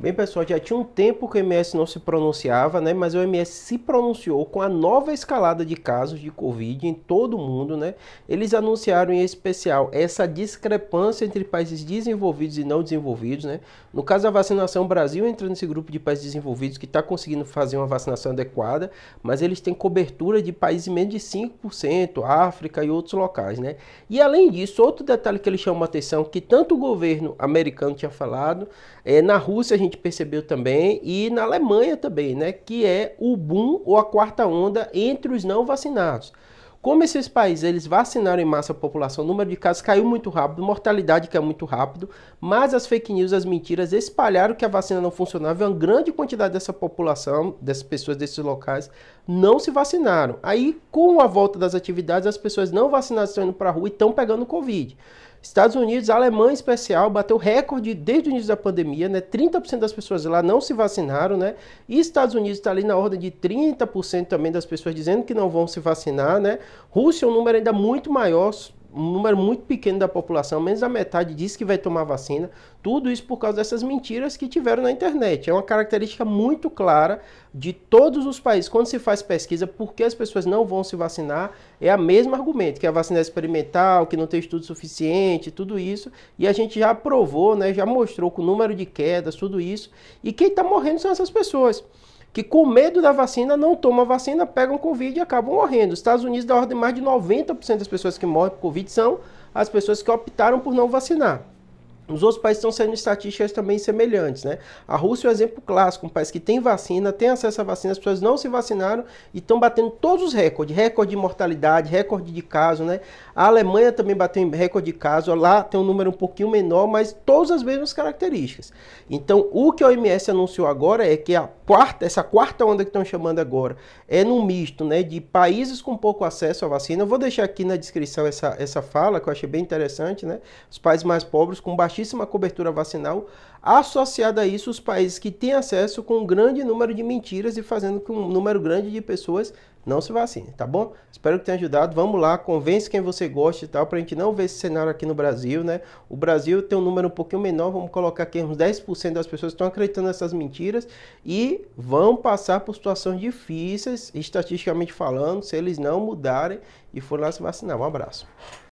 Bem, pessoal, já tinha um tempo que o MS não se pronunciava, né? Mas o MS se pronunciou com a nova escalada de casos de Covid em todo o mundo, né? Eles anunciaram em especial essa discrepância entre países desenvolvidos e não desenvolvidos, né? No caso da vacinação, o Brasil entra nesse grupo de países desenvolvidos que está conseguindo fazer uma vacinação adequada, mas eles têm cobertura de países menos de 5%, África e outros locais, né? E além disso, outro detalhe que ele chama a atenção, que tanto o governo americano tinha falado, é na Rússia a gente gente percebeu também, e na Alemanha também, né, que é o boom ou a quarta onda entre os não vacinados. Como esses países eles vacinaram em massa a população, o número de casos caiu muito rápido, mortalidade caiu é muito rápido, mas as fake news, as mentiras espalharam que a vacina não funcionava e uma grande quantidade dessa população, dessas pessoas desses locais, não se vacinaram. Aí, com a volta das atividades, as pessoas não vacinadas estão indo para a rua e estão pegando Covid. Estados Unidos, Alemanha em especial, bateu recorde desde o início da pandemia, né? 30% das pessoas lá não se vacinaram, né? E Estados Unidos está ali na ordem de 30% também das pessoas dizendo que não vão se vacinar, né? Rússia é um número ainda muito maior, um número muito pequeno da população, menos da metade diz que vai tomar vacina. Tudo isso por causa dessas mentiras que tiveram na internet. É uma característica muito clara de todos os países. Quando se faz pesquisa, por que as pessoas não vão se vacinar? É o mesmo argumento, que é a vacina é experimental, que não tem estudo suficiente, tudo isso. E a gente já provou, né, já mostrou com o número de quedas, tudo isso. E quem está morrendo são essas pessoas que com medo da vacina não tomam vacina, pegam Covid e acabam morrendo. Os Estados Unidos da ordem mais de 90% das pessoas que morrem por Covid são as pessoas que optaram por não vacinar. Os outros países estão sendo estatísticas também semelhantes, né? A Rússia é um exemplo clássico, um país que tem vacina, tem acesso à vacina, as pessoas não se vacinaram e estão batendo todos os recordes, recorde de mortalidade, recorde de casos, né? A Alemanha também bateu recorde de casos, lá tem um número um pouquinho menor, mas todas as mesmas características. Então, o que a OMS anunciou agora é que a quarta, essa quarta onda que estão chamando agora, é num misto, né, de países com pouco acesso à vacina. Eu vou deixar aqui na descrição essa, essa fala que eu achei bem interessante, né? Os países mais pobres com baixa baixíssima cobertura vacinal, associada a isso os países que têm acesso com um grande número de mentiras e fazendo com um número grande de pessoas não se vacine, tá bom? Espero que tenha ajudado. Vamos lá, convence quem você gosta e tal, pra gente não ver esse cenário aqui no Brasil, né? O Brasil tem um número um pouquinho menor, vamos colocar aqui uns 10% das pessoas estão acreditando nessas mentiras e vão passar por situações difíceis, estatisticamente falando, se eles não mudarem e forem lá se vacinar. Um abraço.